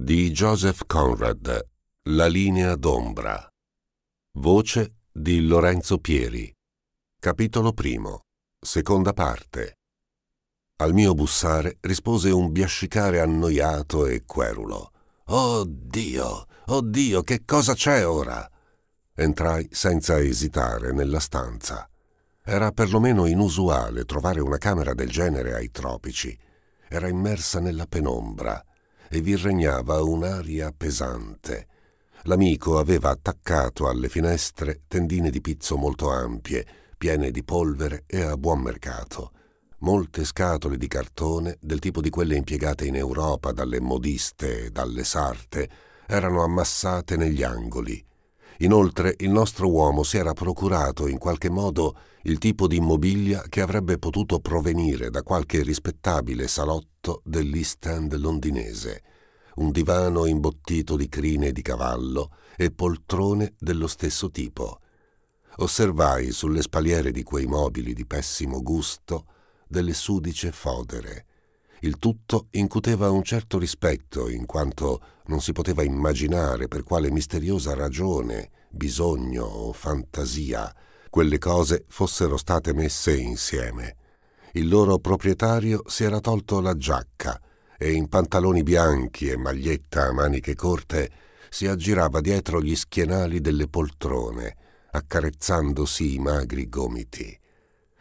di Joseph Conrad, La linea d'ombra. Voce di Lorenzo Pieri. Capitolo primo. Seconda parte. Al mio bussare rispose un biascicare annoiato e querulo. Oh Dio, oh Dio, che cosa c'è ora? Entrai senza esitare nella stanza. Era perlomeno inusuale trovare una camera del genere ai tropici. Era immersa nella penombra e vi regnava un'aria pesante. L'amico aveva attaccato alle finestre tendine di pizzo molto ampie, piene di polvere e a buon mercato. Molte scatole di cartone, del tipo di quelle impiegate in Europa dalle modiste e dalle sarte, erano ammassate negli angoli. Inoltre il nostro uomo si era procurato in qualche modo il tipo di immobilia che avrebbe potuto provenire da qualche rispettabile salotto dell'East End londinese, un divano imbottito di crine di cavallo e poltrone dello stesso tipo. Osservai sulle spaliere di quei mobili di pessimo gusto delle sudice fodere, il tutto incuteva un certo rispetto, in quanto non si poteva immaginare per quale misteriosa ragione, bisogno o fantasia quelle cose fossero state messe insieme. Il loro proprietario si era tolto la giacca e in pantaloni bianchi e maglietta a maniche corte si aggirava dietro gli schienali delle poltrone, accarezzandosi i magri gomiti.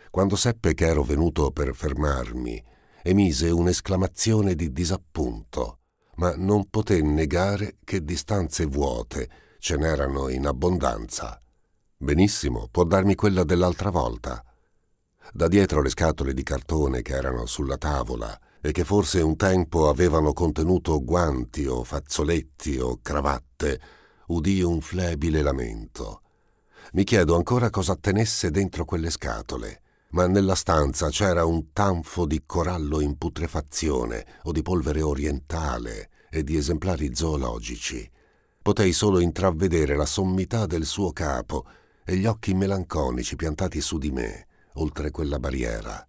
Quando seppe che ero venuto per fermarmi, emise un'esclamazione di disappunto, ma non poté negare che distanze vuote ce n'erano in abbondanza. Benissimo, può darmi quella dell'altra volta. Da dietro le scatole di cartone che erano sulla tavola e che forse un tempo avevano contenuto guanti o fazzoletti o cravatte, udì un flebile lamento. Mi chiedo ancora cosa tenesse dentro quelle scatole ma nella stanza c'era un tanfo di corallo in putrefazione o di polvere orientale e di esemplari zoologici. Potei solo intravedere la sommità del suo capo e gli occhi melanconici piantati su di me, oltre quella barriera.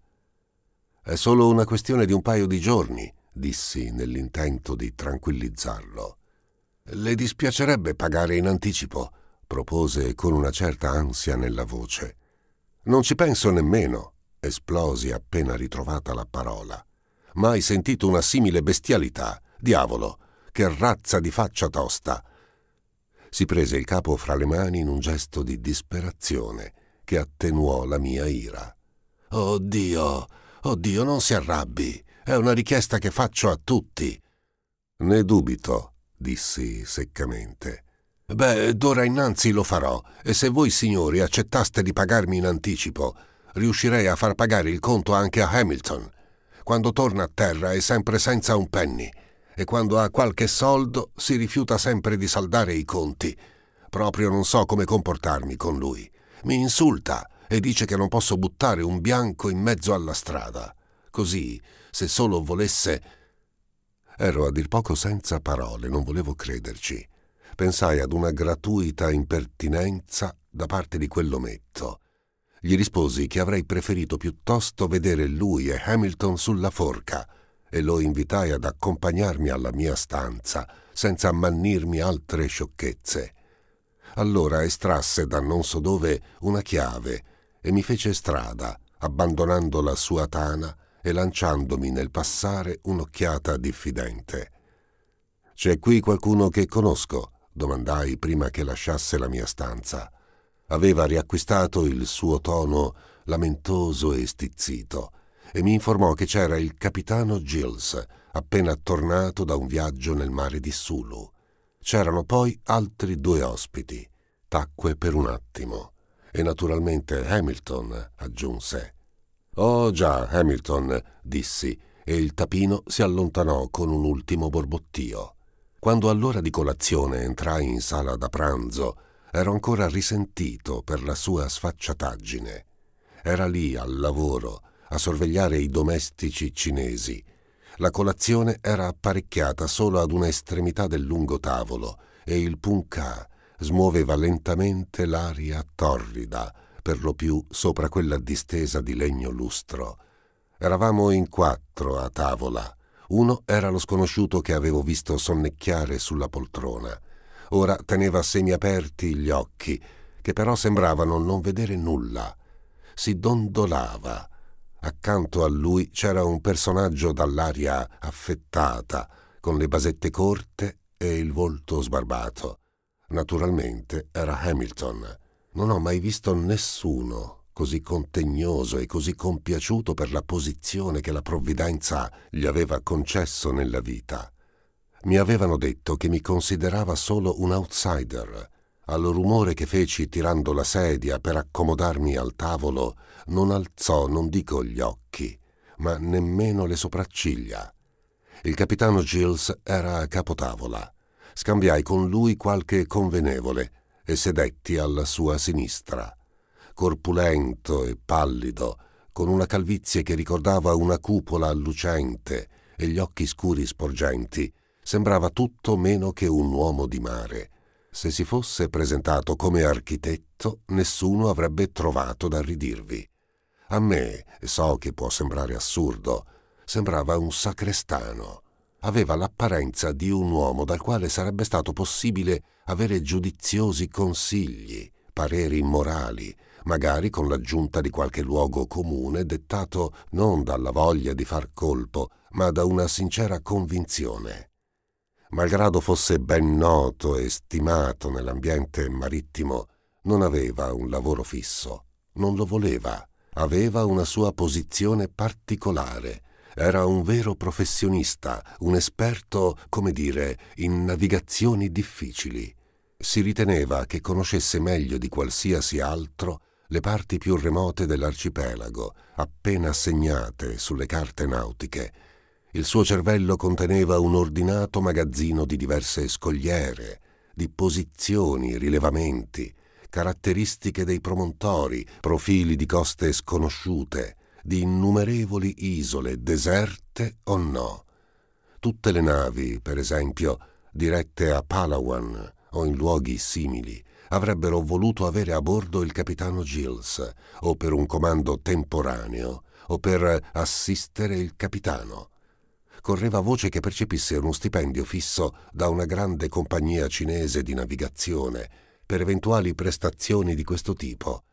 È solo una questione di un paio di giorni, dissi nell'intento di tranquillizzarlo. Le dispiacerebbe pagare in anticipo, propose con una certa ansia nella voce. Non ci penso nemmeno, esplosi appena ritrovata la parola. Mai sentito una simile bestialità. Diavolo, che razza di faccia tosta! Si prese il capo fra le mani in un gesto di disperazione che attenuò la mia ira. Oddio, oddio, non si arrabbi. È una richiesta che faccio a tutti. Ne dubito, dissi seccamente. Beh, d'ora innanzi lo farò, e se voi signori accettaste di pagarmi in anticipo, riuscirei a far pagare il conto anche a Hamilton. Quando torna a terra è sempre senza un penny, e quando ha qualche soldo si rifiuta sempre di saldare i conti. Proprio non so come comportarmi con lui. Mi insulta e dice che non posso buttare un bianco in mezzo alla strada. Così, se solo volesse... Ero a dir poco senza parole, non volevo crederci pensai ad una gratuita impertinenza da parte di quell'ometto. Gli risposi che avrei preferito piuttosto vedere lui e Hamilton sulla forca e lo invitai ad accompagnarmi alla mia stanza senza ammannirmi altre sciocchezze. Allora estrasse da non so dove una chiave e mi fece strada, abbandonando la sua tana e lanciandomi nel passare un'occhiata diffidente. C'è qui qualcuno che conosco, domandai prima che lasciasse la mia stanza. Aveva riacquistato il suo tono lamentoso e stizzito e mi informò che c'era il capitano Gills, appena tornato da un viaggio nel mare di Sulu. C'erano poi altri due ospiti. Tacque per un attimo. E naturalmente Hamilton, aggiunse. Oh già, Hamilton, dissi, e il tapino si allontanò con un ultimo borbottio. Quando all'ora di colazione entrai in sala da pranzo, ero ancora risentito per la sua sfacciataggine. Era lì al lavoro a sorvegliare i domestici cinesi. La colazione era apparecchiata solo ad un'estremità del lungo tavolo e il punca smuoveva lentamente l'aria torrida, per lo più sopra quella distesa di legno lustro. Eravamo in quattro a tavola uno era lo sconosciuto che avevo visto sonnecchiare sulla poltrona. Ora teneva semiaperti gli occhi, che però sembravano non vedere nulla. Si dondolava. Accanto a lui c'era un personaggio dall'aria affettata, con le basette corte e il volto sbarbato. Naturalmente era Hamilton. Non ho mai visto nessuno così contegnoso e così compiaciuto per la posizione che la provvidenza gli aveva concesso nella vita. Mi avevano detto che mi considerava solo un outsider. Al rumore che feci tirando la sedia per accomodarmi al tavolo, non alzò, non dico gli occhi, ma nemmeno le sopracciglia. Il capitano Gilles era a capotavola. Scambiai con lui qualche convenevole e sedetti alla sua sinistra corpulento e pallido, con una calvizie che ricordava una cupola lucente e gli occhi scuri sporgenti, sembrava tutto meno che un uomo di mare. Se si fosse presentato come architetto, nessuno avrebbe trovato da ridirvi. A me, so che può sembrare assurdo, sembrava un sacrestano. Aveva l'apparenza di un uomo dal quale sarebbe stato possibile avere giudiziosi consigli, pareri morali, magari con l'aggiunta di qualche luogo comune dettato non dalla voglia di far colpo, ma da una sincera convinzione. Malgrado fosse ben noto e stimato nell'ambiente marittimo, non aveva un lavoro fisso, non lo voleva, aveva una sua posizione particolare, era un vero professionista, un esperto, come dire, in navigazioni difficili. Si riteneva che conoscesse meglio di qualsiasi altro le parti più remote dell'arcipelago, appena segnate sulle carte nautiche. Il suo cervello conteneva un ordinato magazzino di diverse scogliere, di posizioni, rilevamenti, caratteristiche dei promontori, profili di coste sconosciute, di innumerevoli isole, deserte o no. Tutte le navi, per esempio, dirette a Palawan o in luoghi simili, avrebbero voluto avere a bordo il capitano Gilles, o per un comando temporaneo, o per assistere il capitano. Correva voce che percepisse uno stipendio fisso da una grande compagnia cinese di navigazione per eventuali prestazioni di questo tipo.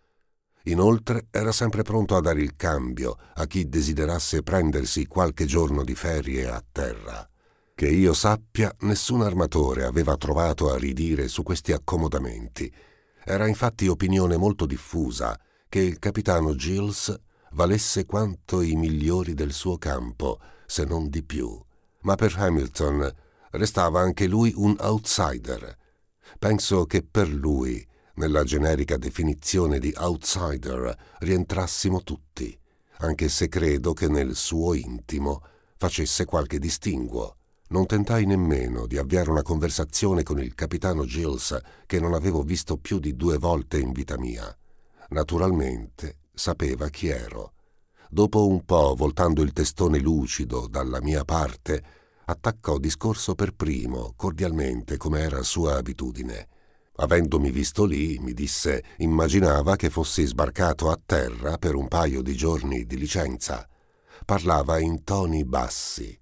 Inoltre era sempre pronto a dare il cambio a chi desiderasse prendersi qualche giorno di ferie a terra. Che io sappia, nessun armatore aveva trovato a ridire su questi accomodamenti. Era infatti opinione molto diffusa che il capitano Gilles valesse quanto i migliori del suo campo, se non di più. Ma per Hamilton restava anche lui un outsider. Penso che per lui, nella generica definizione di outsider, rientrassimo tutti, anche se credo che nel suo intimo facesse qualche distinguo non tentai nemmeno di avviare una conversazione con il capitano Gills che non avevo visto più di due volte in vita mia. Naturalmente sapeva chi ero. Dopo un po', voltando il testone lucido dalla mia parte, attaccò discorso per primo, cordialmente, come era sua abitudine. Avendomi visto lì, mi disse, immaginava che fossi sbarcato a terra per un paio di giorni di licenza. Parlava in toni bassi.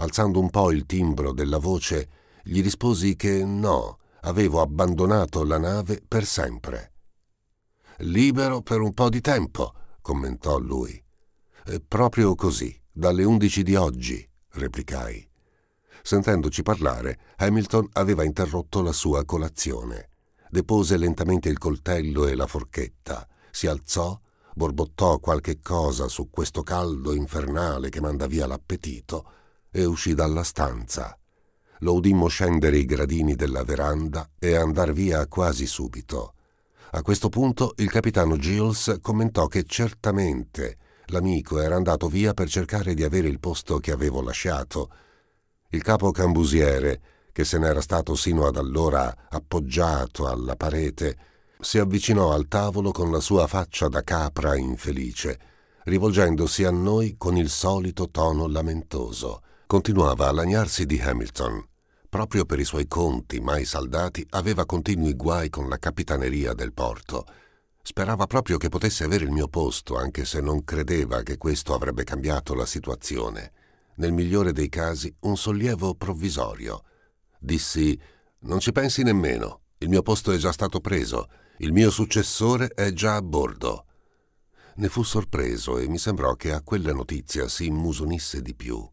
Alzando un po' il timbro della voce, gli risposi che no, avevo abbandonato la nave per sempre. Libero per un po' di tempo, commentò lui. E proprio così, dalle undici di oggi, replicai. Sentendoci parlare, Hamilton aveva interrotto la sua colazione. Depose lentamente il coltello e la forchetta, si alzò, borbottò qualche cosa su questo caldo infernale che manda via l'appetito e uscì dalla stanza. Lo udimmo scendere i gradini della veranda e andar via quasi subito. A questo punto il capitano Gilles commentò che certamente l'amico era andato via per cercare di avere il posto che avevo lasciato. Il capo cambusiere, che se n'era stato sino ad allora appoggiato alla parete, si avvicinò al tavolo con la sua faccia da capra infelice, rivolgendosi a noi con il solito tono lamentoso continuava a lagnarsi di Hamilton. Proprio per i suoi conti mai saldati aveva continui guai con la capitaneria del porto. Sperava proprio che potesse avere il mio posto, anche se non credeva che questo avrebbe cambiato la situazione. Nel migliore dei casi, un sollievo provvisorio. Dissi: Non ci pensi nemmeno, il mio posto è già stato preso, il mio successore è già a bordo. Ne fu sorpreso e mi sembrò che a quella notizia si immusonisse di più.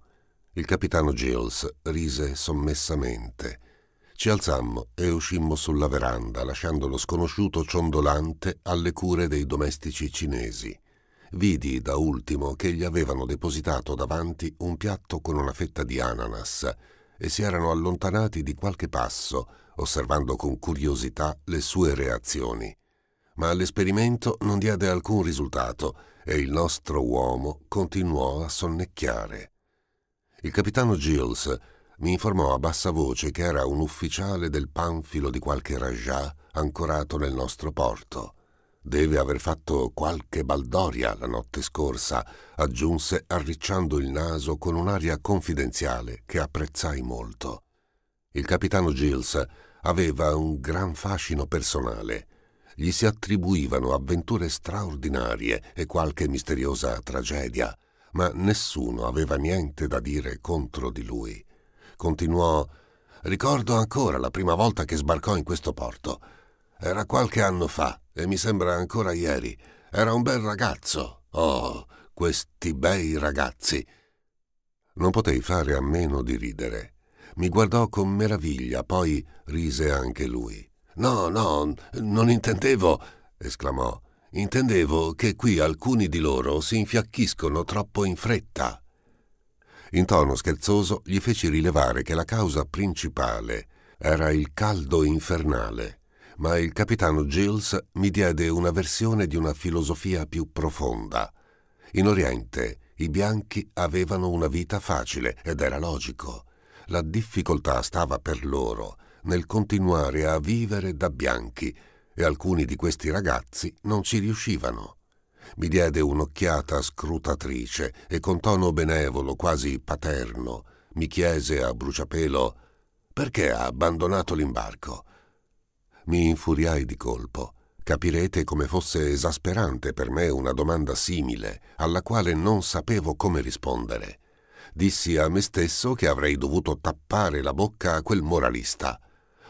Il capitano Giles rise sommessamente. Ci alzammo e uscimmo sulla veranda, lasciando lo sconosciuto ciondolante alle cure dei domestici cinesi. Vidi da ultimo che gli avevano depositato davanti un piatto con una fetta di ananas e si erano allontanati di qualche passo, osservando con curiosità le sue reazioni. Ma l'esperimento non diede alcun risultato e il nostro uomo continuò a sonnecchiare. Il capitano Gilles mi informò a bassa voce che era un ufficiale del panfilo di qualche rajah ancorato nel nostro porto. Deve aver fatto qualche baldoria la notte scorsa, aggiunse arricciando il naso con un'aria confidenziale che apprezzai molto. Il capitano Gilles aveva un gran fascino personale. Gli si attribuivano avventure straordinarie e qualche misteriosa tragedia ma nessuno aveva niente da dire contro di lui. Continuò Ricordo ancora la prima volta che sbarcò in questo porto. Era qualche anno fa, e mi sembra ancora ieri. Era un bel ragazzo. Oh, questi bei ragazzi. Non potei fare a meno di ridere. Mi guardò con meraviglia, poi rise anche lui. No, no, non intendevo, esclamò. Intendevo che qui alcuni di loro si infiacchiscono troppo in fretta. In tono scherzoso gli feci rilevare che la causa principale era il caldo infernale, ma il capitano Gilles mi diede una versione di una filosofia più profonda. In Oriente i bianchi avevano una vita facile ed era logico. La difficoltà stava per loro nel continuare a vivere da bianchi e alcuni di questi ragazzi non ci riuscivano. Mi diede un'occhiata scrutatrice e con tono benevolo, quasi paterno, mi chiese a bruciapelo perché ha abbandonato l'imbarco. Mi infuriai di colpo. Capirete come fosse esasperante per me una domanda simile, alla quale non sapevo come rispondere. Dissi a me stesso che avrei dovuto tappare la bocca a quel moralista.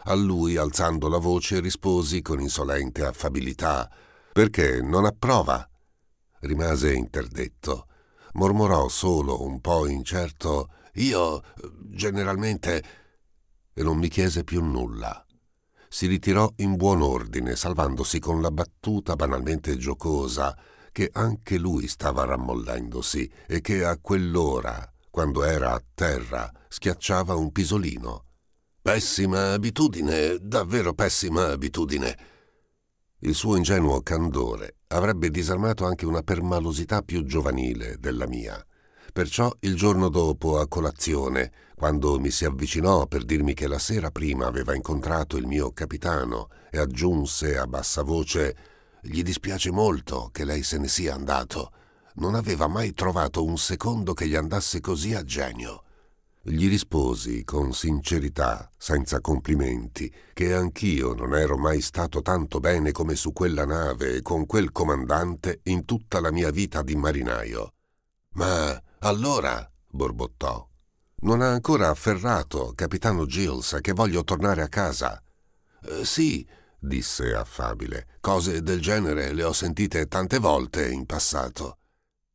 A lui, alzando la voce, risposi con insolente affabilità perché non approva. Rimase interdetto. Mormorò solo un po' incerto Io generalmente e non mi chiese più nulla. Si ritirò in buon ordine, salvandosi con la battuta banalmente giocosa che anche lui stava rammollendosi e che a quell'ora, quando era a terra, schiacciava un pisolino. Pessima abitudine, davvero pessima abitudine. Il suo ingenuo candore avrebbe disarmato anche una permalosità più giovanile della mia. Perciò il giorno dopo, a colazione, quando mi si avvicinò per dirmi che la sera prima aveva incontrato il mio capitano e aggiunse a bassa voce «Gli dispiace molto che lei se ne sia andato. Non aveva mai trovato un secondo che gli andasse così a genio». Gli risposi con sincerità, senza complimenti, che anch'io non ero mai stato tanto bene come su quella nave e con quel comandante in tutta la mia vita di marinaio. Ma allora, borbottò, non ha ancora afferrato, capitano Gills, che voglio tornare a casa. Eh, sì, disse affabile, cose del genere le ho sentite tante volte in passato.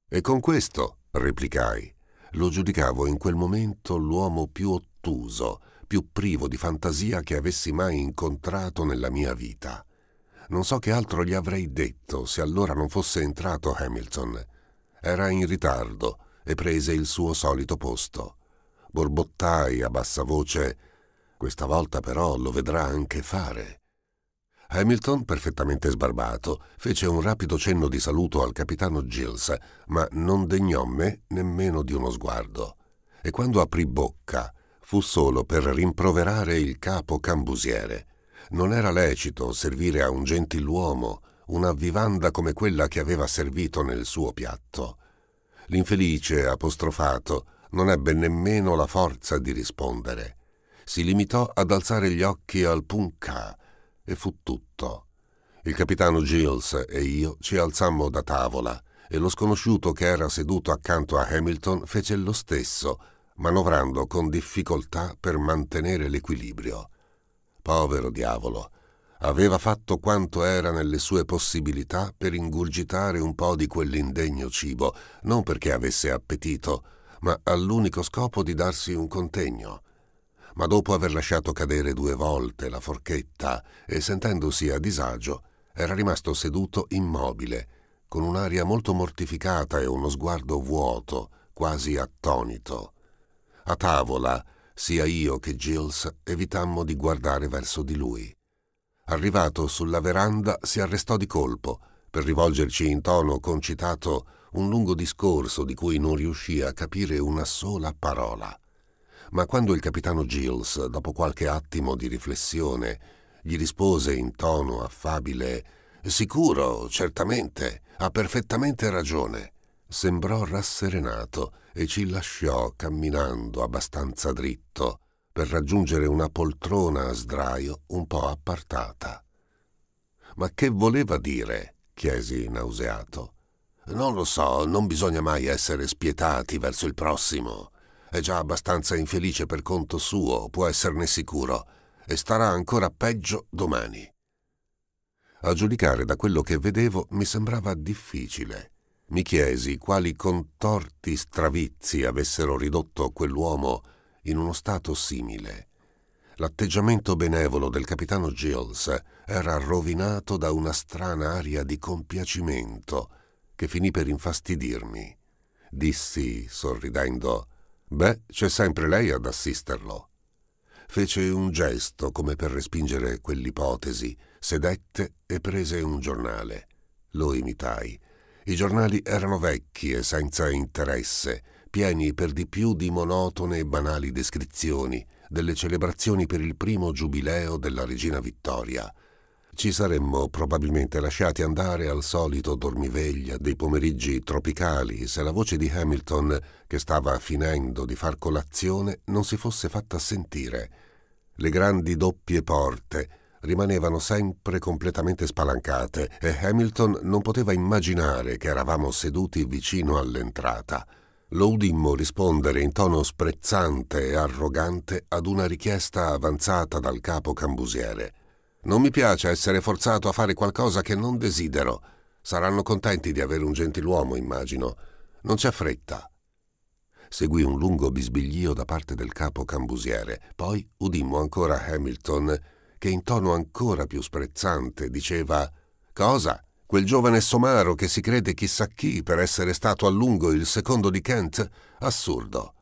E con questo, replicai, lo giudicavo in quel momento l'uomo più ottuso, più privo di fantasia che avessi mai incontrato nella mia vita. Non so che altro gli avrei detto se allora non fosse entrato Hamilton. Era in ritardo e prese il suo solito posto. Borbottai a bassa voce Questa volta però lo vedrà anche fare. Hamilton, perfettamente sbarbato, fece un rapido cenno di saluto al capitano Gills, ma non degnò me nemmeno di uno sguardo. E quando aprì bocca, fu solo per rimproverare il capo cambusiere. Non era lecito servire a un gentiluomo una vivanda come quella che aveva servito nel suo piatto. L'infelice apostrofato non ebbe nemmeno la forza di rispondere. Si limitò ad alzare gli occhi al punca e fu tutto. Il capitano Gilles e io ci alzammo da tavola e lo sconosciuto che era seduto accanto a Hamilton fece lo stesso, manovrando con difficoltà per mantenere l'equilibrio. Povero diavolo, aveva fatto quanto era nelle sue possibilità per ingurgitare un po' di quell'indegno cibo, non perché avesse appetito, ma all'unico scopo di darsi un contegno ma dopo aver lasciato cadere due volte la forchetta e sentendosi a disagio, era rimasto seduto immobile, con un'aria molto mortificata e uno sguardo vuoto, quasi attonito. A tavola, sia io che Gilles evitammo di guardare verso di lui. Arrivato sulla veranda, si arrestò di colpo per rivolgerci in tono concitato un lungo discorso di cui non riuscì a capire una sola parola ma quando il capitano Giles, dopo qualche attimo di riflessione, gli rispose in tono affabile Sicuro, certamente, ha perfettamente ragione, sembrò rasserenato e ci lasciò camminando abbastanza dritto per raggiungere una poltrona a sdraio un po' appartata. Ma che voleva dire? chiesi nauseato. Non lo so, non bisogna mai essere spietati verso il prossimo. È già abbastanza infelice per conto suo, può esserne sicuro, e starà ancora peggio domani. A giudicare da quello che vedevo mi sembrava difficile. Mi chiesi quali contorti stravizi avessero ridotto quell'uomo in uno stato simile. L'atteggiamento benevolo del capitano Giles era rovinato da una strana aria di compiacimento che finì per infastidirmi. Dissi, sorridendo, Beh, c'è sempre lei ad assisterlo. Fece un gesto come per respingere quell'ipotesi, sedette e prese un giornale. Lo imitai. I giornali erano vecchi e senza interesse, pieni per di più di monotone e banali descrizioni delle celebrazioni per il primo giubileo della regina Vittoria, ci saremmo probabilmente lasciati andare al solito dormiveglia dei pomeriggi tropicali se la voce di Hamilton, che stava finendo di far colazione, non si fosse fatta sentire. Le grandi doppie porte rimanevano sempre completamente spalancate e Hamilton non poteva immaginare che eravamo seduti vicino all'entrata. Lo udimmo rispondere in tono sprezzante e arrogante ad una richiesta avanzata dal capo cambusiere. Non mi piace essere forzato a fare qualcosa che non desidero. Saranno contenti di avere un gentiluomo, immagino. Non c'è fretta. Seguì un lungo bisbiglio da parte del capo cambusiere. Poi udimmo ancora Hamilton, che in tono ancora più sprezzante diceva Cosa? Quel giovane somaro che si crede chissà chi per essere stato a lungo il secondo di Kent? Assurdo.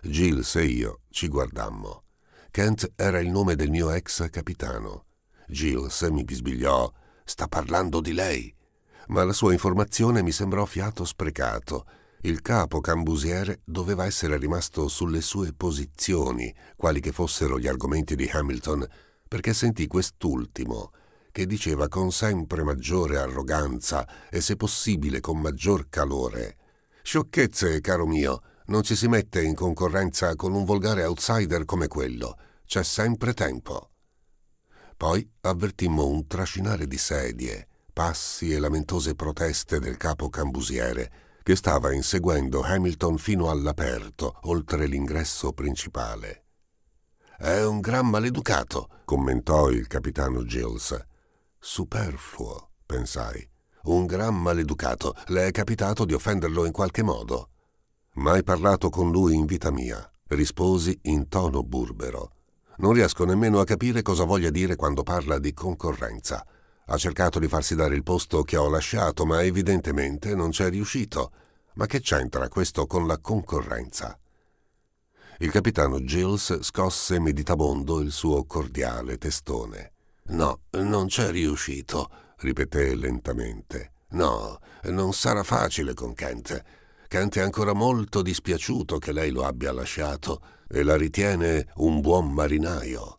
Gilles e io ci guardammo. Kent era il nome del mio ex capitano. Gilles mi bisbigliò. Sta parlando di lei. Ma la sua informazione mi sembrò fiato sprecato. Il capo cambusiere doveva essere rimasto sulle sue posizioni, quali che fossero gli argomenti di Hamilton, perché sentì quest'ultimo, che diceva con sempre maggiore arroganza e se possibile con maggior calore. Sciocchezze, caro mio, non ci si mette in concorrenza con un volgare outsider come quello. C'è sempre tempo. Poi avvertimmo un trascinare di sedie, passi e lamentose proteste del capo cambusiere, che stava inseguendo Hamilton fino all'aperto, oltre l'ingresso principale. È un gran maleducato, commentò il capitano Gills. Superfluo, pensai. Un gran maleducato. Le è capitato di offenderlo in qualche modo. Mai parlato con lui in vita mia, risposi in tono burbero. Non riesco nemmeno a capire cosa voglia dire quando parla di concorrenza. Ha cercato di farsi dare il posto che ho lasciato, ma evidentemente non c'è riuscito. Ma che c'entra questo con la concorrenza? Il capitano Gilles scosse meditabondo il suo cordiale testone. No, non c'è riuscito, ripeté lentamente. No, non sarà facile con Kent. Kent è ancora molto dispiaciuto che lei lo abbia lasciato e la ritiene un buon marinaio.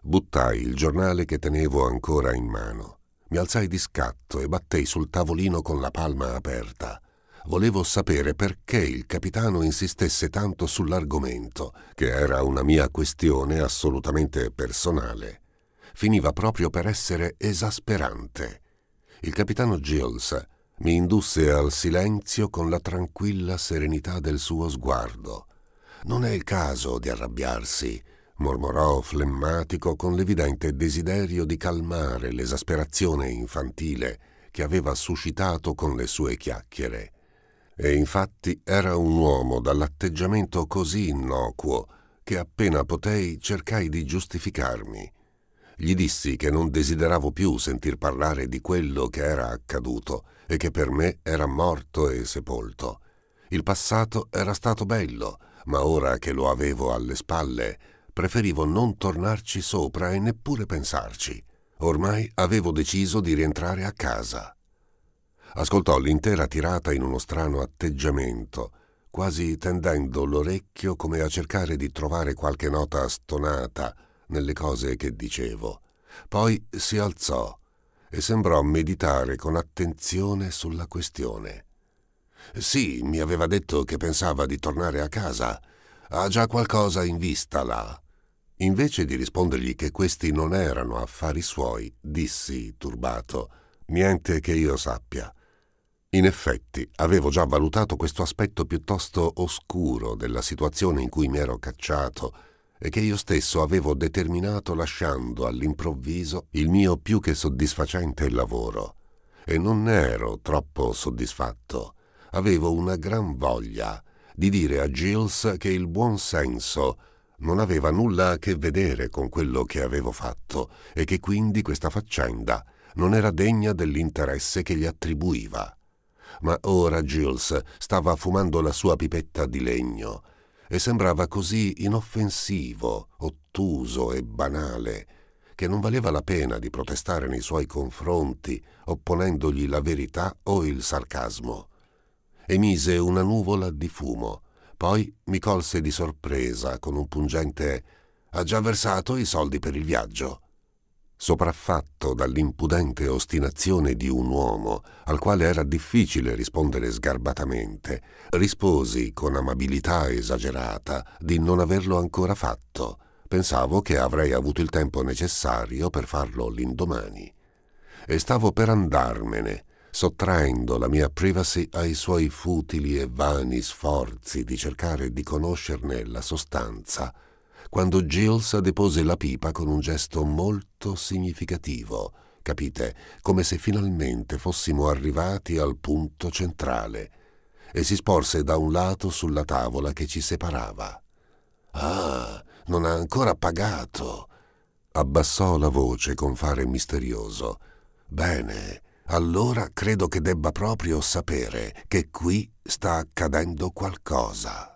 Buttai il giornale che tenevo ancora in mano. Mi alzai di scatto e battei sul tavolino con la palma aperta. Volevo sapere perché il capitano insistesse tanto sull'argomento, che era una mia questione assolutamente personale. Finiva proprio per essere esasperante. Il capitano Gills mi indusse al silenzio con la tranquilla serenità del suo sguardo. Non è il caso di arrabbiarsi, mormorò flemmatico con l'evidente desiderio di calmare l'esasperazione infantile che aveva suscitato con le sue chiacchiere. E infatti era un uomo dall'atteggiamento così innocuo che appena potei cercai di giustificarmi. Gli dissi che non desideravo più sentir parlare di quello che era accaduto e che per me era morto e sepolto. Il passato era stato bello, ma ora che lo avevo alle spalle, preferivo non tornarci sopra e neppure pensarci. Ormai avevo deciso di rientrare a casa. Ascoltò l'intera tirata in uno strano atteggiamento, quasi tendendo l'orecchio come a cercare di trovare qualche nota stonata nelle cose che dicevo. Poi si alzò e sembrò meditare con attenzione sulla questione. Sì, mi aveva detto che pensava di tornare a casa. Ha già qualcosa in vista là. Invece di rispondergli che questi non erano affari suoi, dissi, turbato, niente che io sappia. In effetti, avevo già valutato questo aspetto piuttosto oscuro della situazione in cui mi ero cacciato e che io stesso avevo determinato lasciando all'improvviso il mio più che soddisfacente lavoro. E non ne ero troppo soddisfatto avevo una gran voglia di dire a Gilles che il buon senso non aveva nulla a che vedere con quello che avevo fatto e che quindi questa faccenda non era degna dell'interesse che gli attribuiva. Ma ora Gilles stava fumando la sua pipetta di legno e sembrava così inoffensivo, ottuso e banale che non valeva la pena di protestare nei suoi confronti opponendogli la verità o il sarcasmo emise una nuvola di fumo. Poi mi colse di sorpresa con un pungente ha già versato i soldi per il viaggio. Sopraffatto dall'impudente ostinazione di un uomo al quale era difficile rispondere sgarbatamente, risposi con amabilità esagerata di non averlo ancora fatto. Pensavo che avrei avuto il tempo necessario per farlo l'indomani. E stavo per andarmene sottraendo la mia privacy ai suoi futili e vani sforzi di cercare di conoscerne la sostanza, quando Gills depose la pipa con un gesto molto significativo, capite, come se finalmente fossimo arrivati al punto centrale, e si sporse da un lato sulla tavola che ci separava. Ah, non ha ancora pagato! Abbassò la voce con fare misterioso. Bene, allora credo che debba proprio sapere che qui sta accadendo qualcosa.